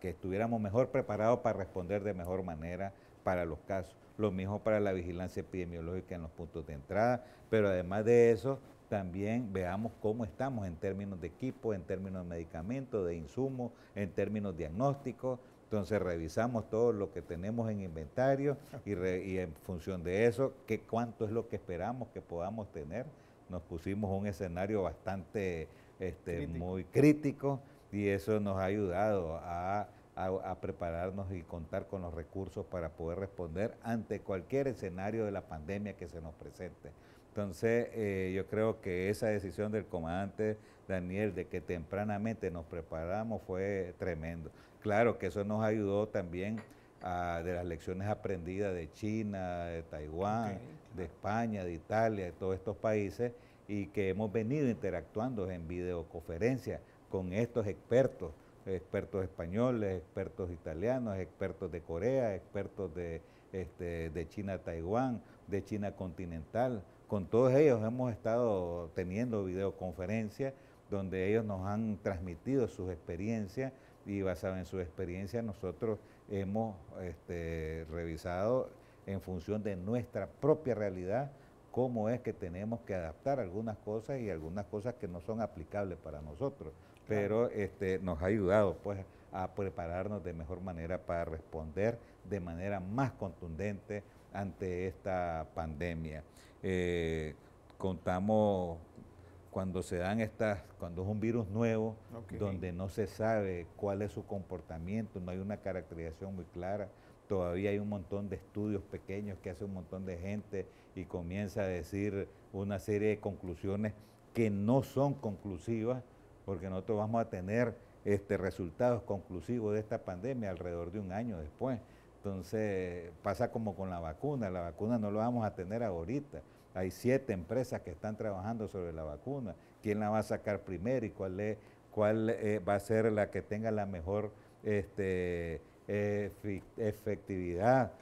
Speaker 2: que estuviéramos mejor preparados para responder de mejor manera para los casos lo mismo para la vigilancia epidemiológica en los puntos de entrada, pero además de eso, también veamos cómo estamos en términos de equipo, en términos de medicamentos, de insumos, en términos diagnósticos. Entonces revisamos todo lo que tenemos en inventario y, en función de eso, qué, cuánto es lo que esperamos que podamos tener. Nos pusimos un escenario bastante este, muy crítico y eso nos ha ayudado a a, prepararnos y contar con los recursos para poder responder ante cualquier escenario de la pandemia que se nos presente. Entonces, eh, yo creo que esa decisión del comandante Daniel de que tempranamente nos preparamos fue tremendo. Claro que eso nos ayudó también a, de las lecciones aprendidas de China, de Taiwán, de España, de Italia, de todos estos países, y que hemos venido interactuando en videoconferencia con estos expertos expertos españoles, expertos italianos, expertos de Corea, expertos de, este, China-Taiwán, de China continental. Con todos ellos hemos estado teniendo videoconferencias donde ellos nos han transmitido sus experiencias y basado en su experiencia nosotros hemos este, revisado en función de nuestra propia realidad cómo es que tenemos que adaptar algunas cosas y algunas cosas que no son aplicables para nosotros pero este, nos ha ayudado pues, a prepararnos de mejor manera para responder de manera más contundente ante esta pandemia. Eh, contamos cuando se dan estas, cuando es un virus nuevo, donde no se sabe cuál es su comportamiento, no hay una caracterización muy clara, todavía hay un montón de estudios pequeños que hace un montón de gente y comienza a decir una serie de conclusiones que no son conclusivas porque nosotros vamos a tener este, resultados conclusivos de esta pandemia alrededor de un año después. Entonces pasa como con la vacuna, la vacuna no la vamos a tener ahorita. Hay siete empresas que están trabajando sobre la vacuna. ¿Quién la va a sacar primero y cuál, cuál eh, va a ser la que tenga la mejor este, efectividad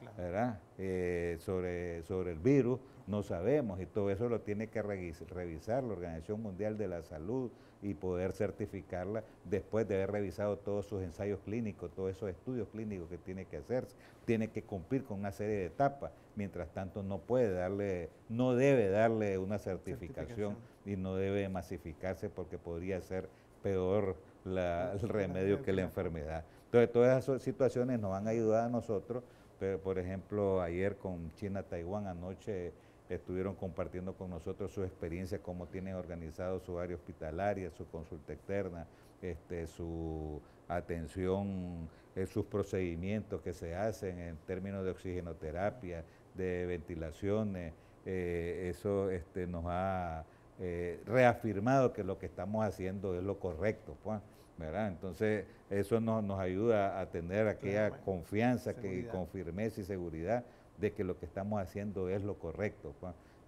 Speaker 2: eh, sobre el virus? No sabemos y todo eso lo tiene que revisar la Organización Mundial de la Salud, y poder certificarla después de haber revisado todos sus ensayos clínicos, todos esos estudios clínicos que tiene que hacerse. Tiene que cumplir con una serie de etapas. Mientras tanto, no puede darle, no debe darle una certificación, y no debe masificarse porque podría ser peor el remedio que la enfermedad. Entonces, todas esas situaciones nos han ayudado a nosotros. Pero, por ejemplo, ayer con China-Taiwán, anoche estuvieron compartiendo con nosotros su experiencia, cómo tienen organizado su área hospitalaria, su consulta externa, este, su atención, eh, sus procedimientos que se hacen en términos de oxigenoterapia, de ventilaciones. Eh, eso este, nos ha eh, reafirmado que lo que estamos haciendo es lo correcto. Pues, ¿verdad? Entonces, eso nos ayuda a tener aquella confianza que, con firmeza y seguridad de que lo que estamos haciendo es lo correcto.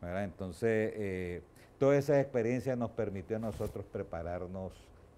Speaker 2: Entonces, eh, toda esa experiencia nos permitió a nosotros prepararnos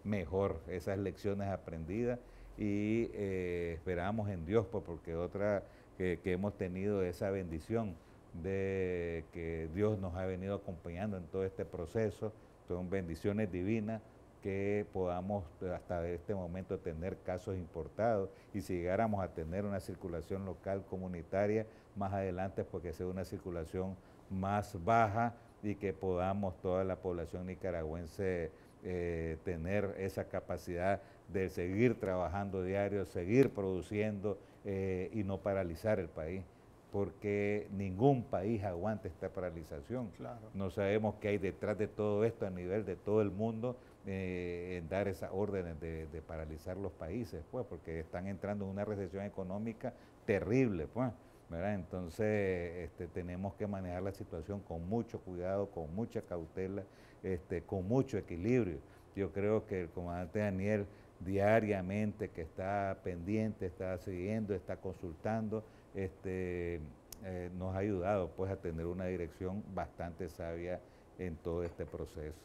Speaker 2: mejor, esas lecciones aprendidas y eh, esperamos en Dios, pues, porque otra que, que, hemos tenido esa bendición de que Dios nos ha venido acompañando en todo este proceso, son bendiciones divinas que podamos hasta este momento tener casos importados y si llegáramos a tener una circulación local comunitaria, más adelante porque pues, sea una circulación más baja y que podamos toda la población nicaragüense eh, tener esa capacidad de seguir trabajando diario, seguir produciendo eh, y no paralizar el país porque ningún país aguanta esta paralización. Claro. No sabemos qué hay detrás de todo esto a nivel de todo el mundo eh, en dar esas órdenes de, de, paralizar los países, pues, porque están entrando en una recesión económica terrible, pues. Entonces este, tenemos que manejar la situación con mucho cuidado, con mucha cautela, este, con mucho equilibrio. Yo creo que el comandante Daniel diariamente que está pendiente, está siguiendo, está consultando, este, eh, nos ha ayudado pues a tener una dirección bastante sabia en todo este proceso.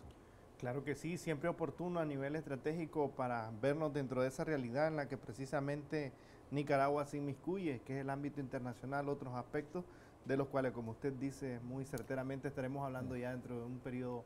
Speaker 1: Claro que sí, siempre oportuno a nivel estratégico para vernos dentro de esa realidad en la que precisamente Nicaragua se inmiscuye, que es el ámbito internacional, otros aspectos de los cuales, como usted dice muy certeramente, estaremos hablando ya dentro de un periodo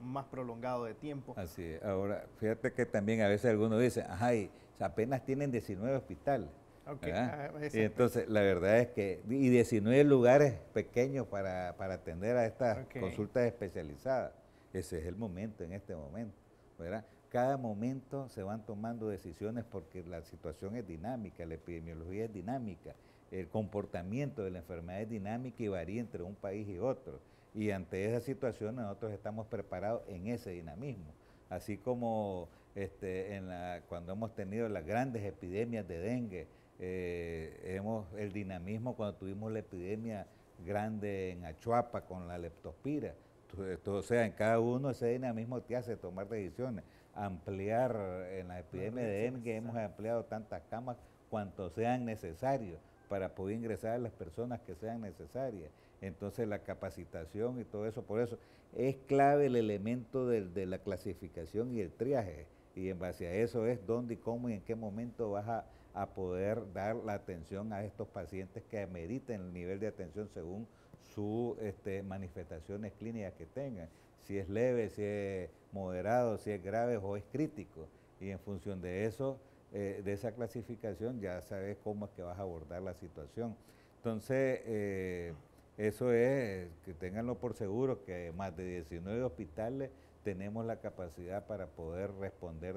Speaker 1: más prolongado de tiempo.
Speaker 2: Así es. Ahora, fíjate que también a veces algunos dicen, ay, apenas tienen 19 hospitales. Okay. Ah, entonces, la verdad es que, y 19 lugares pequeños para, atender a estas consultas especializadas. Ese es el momento, en este momento, ¿verdad? cada momento se van tomando decisiones porque la situación es dinámica, la epidemiología es dinámica, el comportamiento de la enfermedad es dinámica y varía entre un país y otro. Y ante esa situación nosotros estamos preparados en ese dinamismo. Así como este, cuando hemos tenido las grandes epidemias de dengue, eh, hemos, el dinamismo cuando tuvimos la epidemia grande en Achuapa con la leptospira, eh, o sea, en cada uno ese dinamismo te hace tomar decisiones ampliar en la epidemia de dengue, hemos ampliado tantas camas cuanto sean necesarios para poder ingresar a las personas que sean necesarias. Entonces la capacitación y todo eso, por eso es clave el elemento de, la clasificación y el triaje. Y en base a eso es dónde y cómo y en qué momento vas a, poder dar la atención a estos pacientes que ameriten el nivel de atención según sus este, manifestaciones clínicas que tengan si es leve, si es moderado, si es grave o es crítico. Y en función de eso, eh, de esa clasificación, ya sabes cómo es que vas a abordar la situación. Entonces, eh, eso es, que tenganlo por seguro, que más de 19 hospitales tenemos la capacidad para poder responder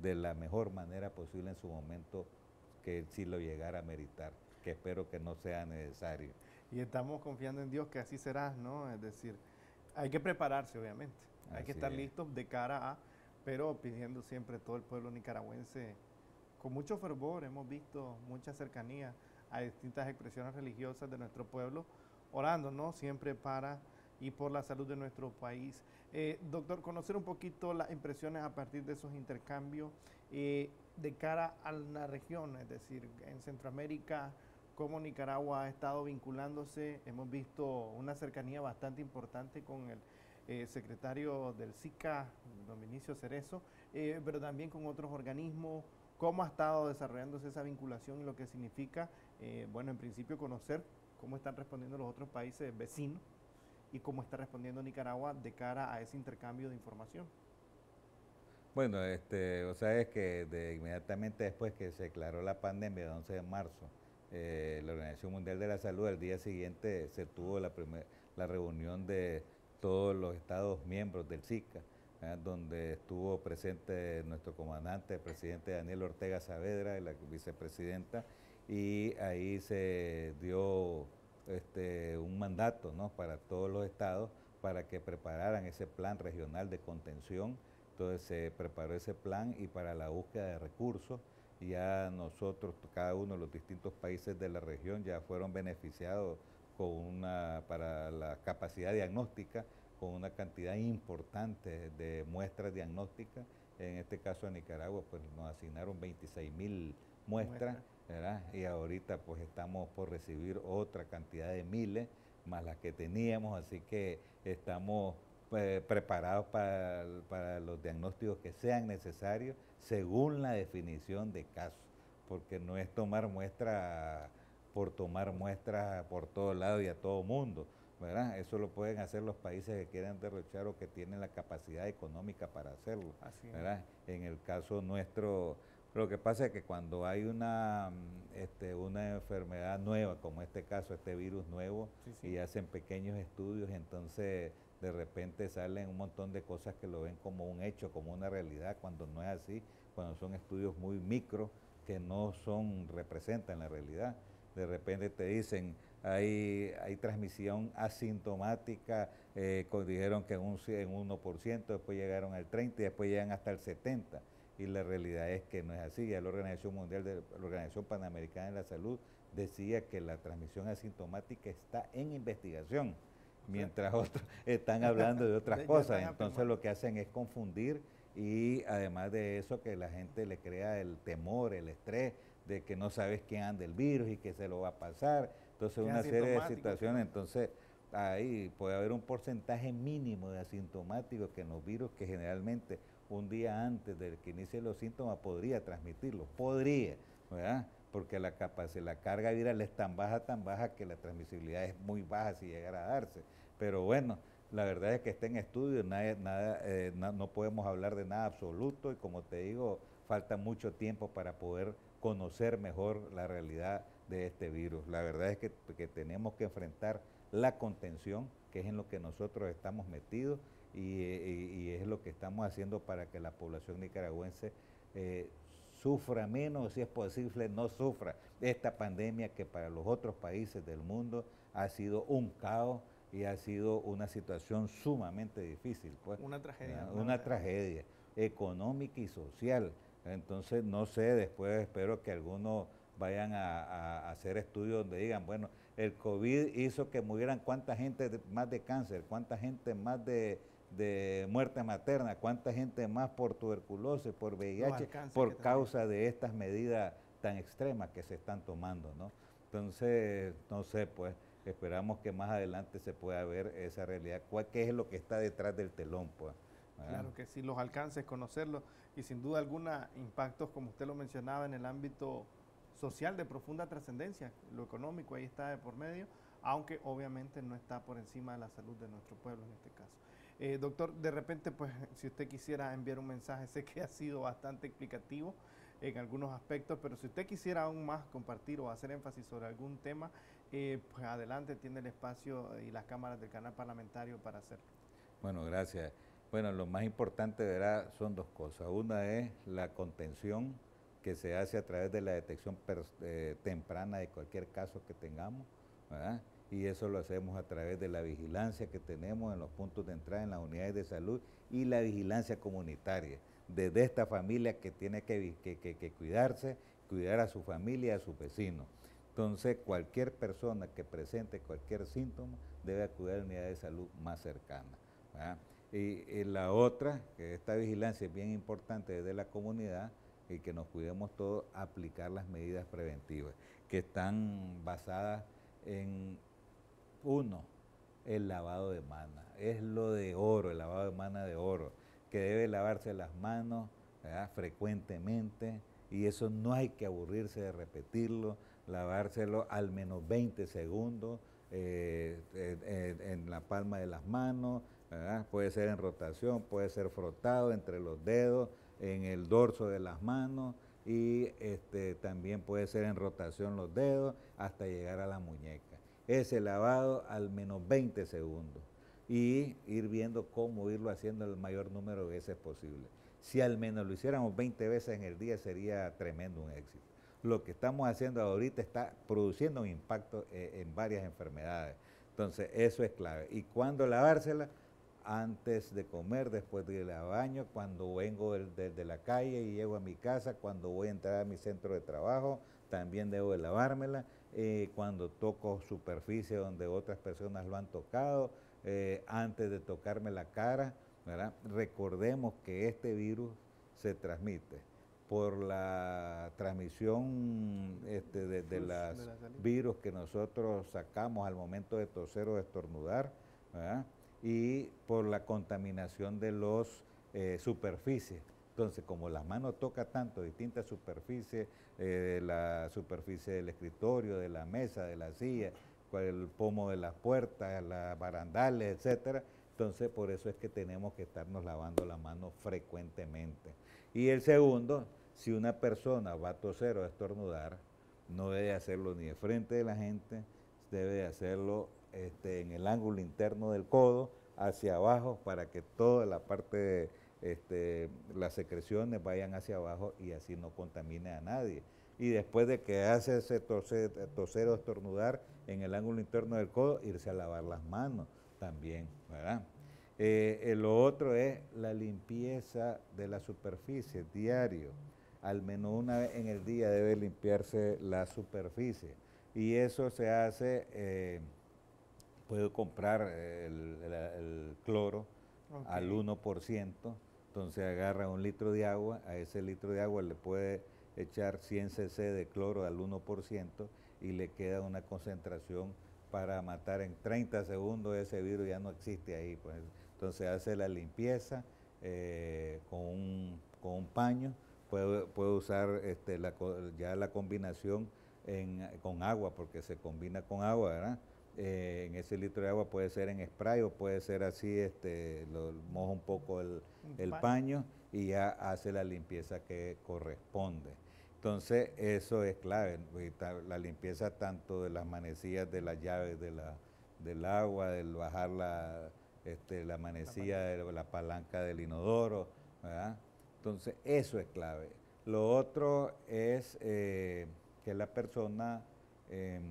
Speaker 2: de la mejor manera posible en su momento que si lo llegara a meritar, que espero que no sea necesario. Y
Speaker 1: estamos confiando en Dios que así será, ¿no? Es decir, hay que prepararse, obviamente. hay que estar listos de cara a, pero pidiendo siempre todo el pueblo nicaragüense con mucho fervor, hemos visto mucha cercanía a distintas expresiones religiosas de nuestro pueblo, orando, ¿no? Siempre para y por la salud de nuestro país. Eh, doctor, conocer un poquito las impresiones a partir de esos intercambios eh, de cara a la región, es decir, en Centroamérica, cómo Nicaragua ha estado vinculándose. Hemos visto una cercanía bastante importante con el eh, secretario del SICA, Dominicio Cerezo, eh, pero también con otros organismos. ¿Cómo ha estado desarrollándose esa vinculación y lo que significa, eh, bueno, en principio conocer cómo están respondiendo los otros países vecinos y cómo está respondiendo Nicaragua de cara a ese intercambio de información?
Speaker 2: Bueno, este, o sea, es que de inmediatamente después que se declaró la pandemia, el 11 de marzo, eh, la Organización Mundial de la Salud, al día siguiente se tuvo la, reunión de todos los estados miembros del SICA, donde estuvo presente nuestro comandante, el presidente Daniel Ortega Saavedra, la vicepresidenta, y ahí se dio este, un mandato para todos los estados para que prepararan ese plan regional de contención. Entonces se preparó ese plan y para la búsqueda de recursos ya nosotros, pues, cada uno de los distintos países de la región ya fueron beneficiados con una, para la capacidad diagnóstica, con una cantidad importante de muestras diagnósticas. En este caso a Nicaragua pues nos asignaron 26 mil muestras, Y ahorita pues estamos por recibir otra cantidad de miles más las que teníamos, así que estamos eh, preparados para los diagnósticos que sean necesarios según la definición de caso, porque no es tomar muestra por tomar muestras por todo lado y a todo mundo. ¿verdad? Eso lo pueden hacer los países que quieran derrochar o que tienen la capacidad económica para hacerlo. ¿verdad? En el caso nuestro, lo que pasa es que cuando hay una, mm, este, una enfermedad nueva, como este caso, este virus nuevo, y hacen pequeños estudios, entonces de repente salen un montón de cosas que lo ven como un hecho, como una realidad, cuando no es así, cuando son estudios muy micro que no son, representan la realidad. De repente te dicen, hay, hay transmisión asintomática, eh, dijeron que en un, en 1%, después llegaron al 30% y después llegan hasta el 70%. Y la realidad es que no es así. Ya la Organización Mundial, de, la Organización Panamericana de la Salud decía que la transmisión asintomática está en investigación mientras otros están hablando de otras cosas. Entonces lo que hacen es confundir y además de eso que la gente le crea el temor, el estrés de que no sabes quién anda el virus y que se lo va a pasar. Entonces una serie de situaciones, pues. entonces ahí puede haber un porcentaje mínimo de asintomáticos que en los virus que generalmente un día antes de que inicie los síntomas podría transmitirlo podría, ¿verdad? porque la capacidad, la carga viral es tan baja, tan baja que la transmisibilidad es muy baja si llegara a darse. Pero bueno, la verdad es que está en estudio, nada, eh, no, podemos hablar de nada absoluto y como te digo, falta mucho tiempo para poder conocer mejor la realidad de este virus. La verdad es que, tenemos que enfrentar la contención, que es en lo que nosotros estamos metidos y, eh, es lo que estamos haciendo para que la población nicaragüense eh, sufra menos, si es posible, no sufra esta pandemia que para los otros países del mundo ha sido un caos y ha sido una situación sumamente difícil. Pues, una tragedia. Ah, una, tragedia económica y social. Entonces, no sé, después espero que algunos vayan a, a, hacer estudios donde digan, bueno, el COVID hizo que murieran cuánta gente más de cáncer, cuánta gente más de de muerte materna, cuánta gente más por tuberculosis, por VIH, por causa de estas medidas tan extremas que se están tomando, ¿no? Entonces, no sé, pues esperamos que más adelante se pueda ver esa realidad, cuál, qué es lo que está detrás del telón, pues.
Speaker 1: Claro que sí, los alcances, conocerlos y sin duda alguna impactos, como usted lo mencionaba, en el ámbito social de profunda trascendencia, lo económico ahí está de por medio, aunque obviamente no está por encima de la salud de nuestro pueblo en este caso. Eh, doctor, de repente, pues, si usted quisiera enviar un mensaje, sé que ha sido bastante explicativo en algunos aspectos, pero si usted quisiera aún más compartir o hacer énfasis sobre algún tema, eh, pues adelante, tiene el espacio y las cámaras del canal parlamentario para hacerlo.
Speaker 2: Bueno, gracias. Bueno, lo más importante, verá, son dos cosas. Una es la contención que se hace a través de la detección eh, temprana de cualquier caso que tengamos, ¿verdad? y eso lo hacemos a través de la vigilancia que tenemos en los puntos de entrada, en las unidades de salud y la vigilancia comunitaria, desde esta familia que tiene que, cuidarse, cuidar a su familia, a su vecino. Entonces, cualquier persona que presente cualquier síntoma debe acudir a la unidad de salud más cercana. Y, y, la otra, que esta vigilancia es bien importante desde la comunidad, y que nos cuidemos todos, aplicar las medidas preventivas, que están basadas en uno, el lavado de manos. Es lo de oro, el lavado de manos de oro, que debe lavarse las manos frecuentemente y eso no hay que aburrirse de repetirlo, lavárselo al menos 20 segundos eh, eh, eh, en la palma de las manos, puede ser en rotación, puede ser frotado entre los dedos, en el dorso de las manos y este, también puede ser en rotación los dedos hasta llegar a la muñeca ese lavado al menos 20 segundos y ir viendo cómo irlo haciendo el mayor número de veces posible. Si al menos lo hiciéramos 20 veces en el día sería tremendo un éxito. Lo que estamos haciendo ahorita está produciendo un impacto eh, en varias enfermedades. Entonces, eso es clave. ¿Y cuándo lavársela? Antes de comer, después de ir baño, cuando vengo desde de la calle y llego a mi casa, cuando voy a entrar a mi centro de trabajo, también debo de lavármela eh, cuando toco superficie donde otras personas lo han tocado, eh, antes de tocarme la cara, Recordemos que este virus se transmite por la transmisión este, de, los virus que nosotros sacamos al momento de toser o estornudar, y por la contaminación de las eh, superficies. Entonces, como la mano toca tanto distintas superficies, eh, la superficie del escritorio, de la mesa, de la silla, el pomo de las puertas, las barandales, etcétera, entonces por eso es que tenemos que estarnos lavando la mano frecuentemente. Y el segundo, si una persona va a toser o a estornudar, no debe hacerlo ni de frente de la gente, debe hacerlo este, en el ángulo interno del codo hacia abajo para que toda la parte de, este, las secreciones vayan hacia abajo y así no contamine a nadie. Y después de que hace ese toser toser o estornudar en el ángulo interno del codo, irse a lavar las manos también, ¿verdad? Eh, lo otro es la limpieza de la superficie diario. Al menos una vez en el día debe limpiarse la superficie. Y eso se hace, eh, puedo comprar el, cloro al 1%. Entonces agarra un litro de agua, a ese litro de agua le puede echar 100 cc de cloro al 1% y le queda una concentración para matar en 30 segundos ese virus, ya no existe ahí. Pues. Entonces hace la limpieza eh, con, un, paño, puede, usar este, ya la combinación con agua, porque se combina con agua, ¿verdad? Eh, en ese litro de agua puede ser en spray o puede ser así, este, lo, moja un poco el, el paño. y ya hace la limpieza que corresponde. Entonces, eso es clave, la limpieza tanto de las manecillas de las llaves del agua, del bajar la, este, la manecilla de la palanca del inodoro, Entonces, eso es clave. Lo otro es eh, que la persona, em,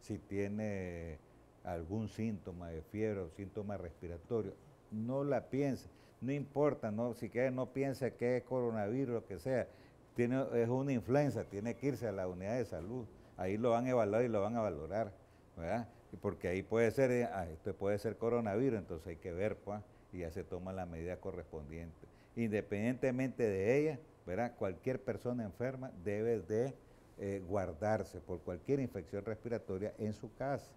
Speaker 2: si tiene algún síntoma de fiebre o síntoma respiratorio, no la piense no importa, si que no piensa que es coronavirus, lo que sea, tiene, es una influenza, tiene que irse a la unidad de salud, ahí lo van a evaluar y lo van a valorar, ¿verdad? Porque ahí puede ser, eh, ah, esto puede ser coronavirus, entonces hay que ver, pues, y ya se toma la medida correspondiente. Independientemente de ella, ¿verdad? Cualquier persona enferma debe de eh, guardarse por cualquier infección respiratoria en su casa,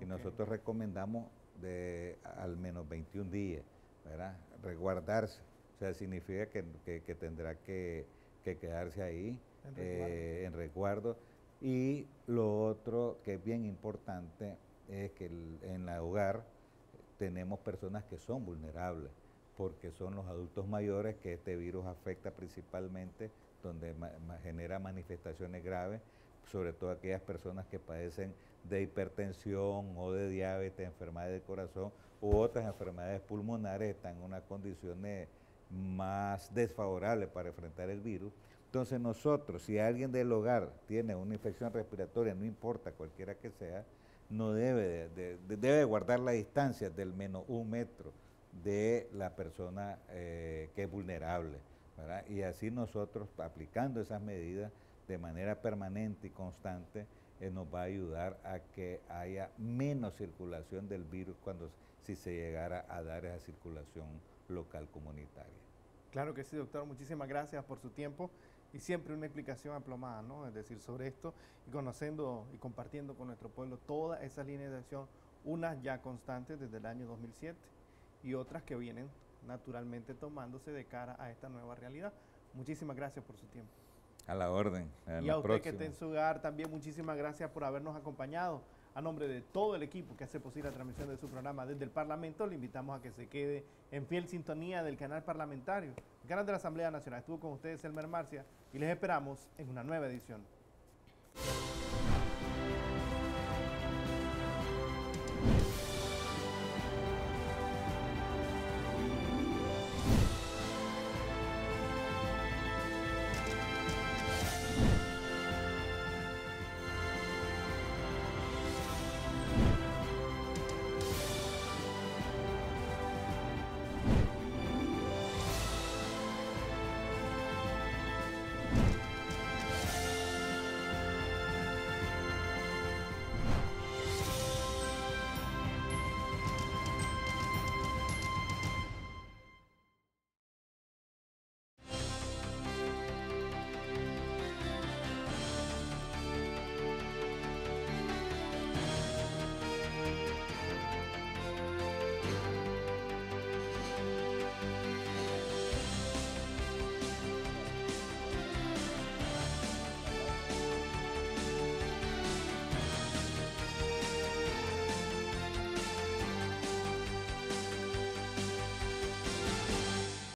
Speaker 2: Y nosotros recomendamos de al menos 21 días. ¿verdad? Resguardarse. O sea, significa que, tendrá que, quedarse ahí eh, en resguardo. Y lo otro que es bien importante es que en la hogar tenemos personas que son vulnerables, porque son los adultos mayores que este virus afecta principalmente, donde genera manifestaciones graves, sobre todo aquellas personas que padecen de hipertensión o de diabetes, enfermedades del corazón u otras enfermedades pulmonares están en unas condiciones más desfavorables para enfrentar el virus. Entonces nosotros, si alguien del hogar tiene una infección respiratoria, no importa cualquiera que sea, no debe, debe guardar la distancia del menos un metro de la persona eh, que es vulnerable. Y así nosotros, aplicando esas medidas de manera permanente y constante, eh, nos va a ayudar a que haya menos circulación del virus cuando si se llegara a dar esa circulación local comunitaria.
Speaker 1: Claro que sí, doctor. Muchísimas gracias por su tiempo y siempre una explicación aplomada, ¿no? Es decir, sobre esto y conociendo y compartiendo con nuestro pueblo todas esas líneas de acción, unas ya constantes desde el año 2007 y otras que vienen naturalmente tomándose de cara a esta nueva realidad. Muchísimas gracias por su tiempo.
Speaker 2: A la orden. y a usted que esté en
Speaker 1: su hogar también, muchísimas gracias por habernos acompañado. A nombre de todo el equipo que hace posible la transmisión de su programa desde el Parlamento, le invitamos a que se quede en fiel sintonía del canal parlamentario. El canal de la Asamblea Nacional estuvo con ustedes, Elmer Marcia, y les esperamos en una nueva edición.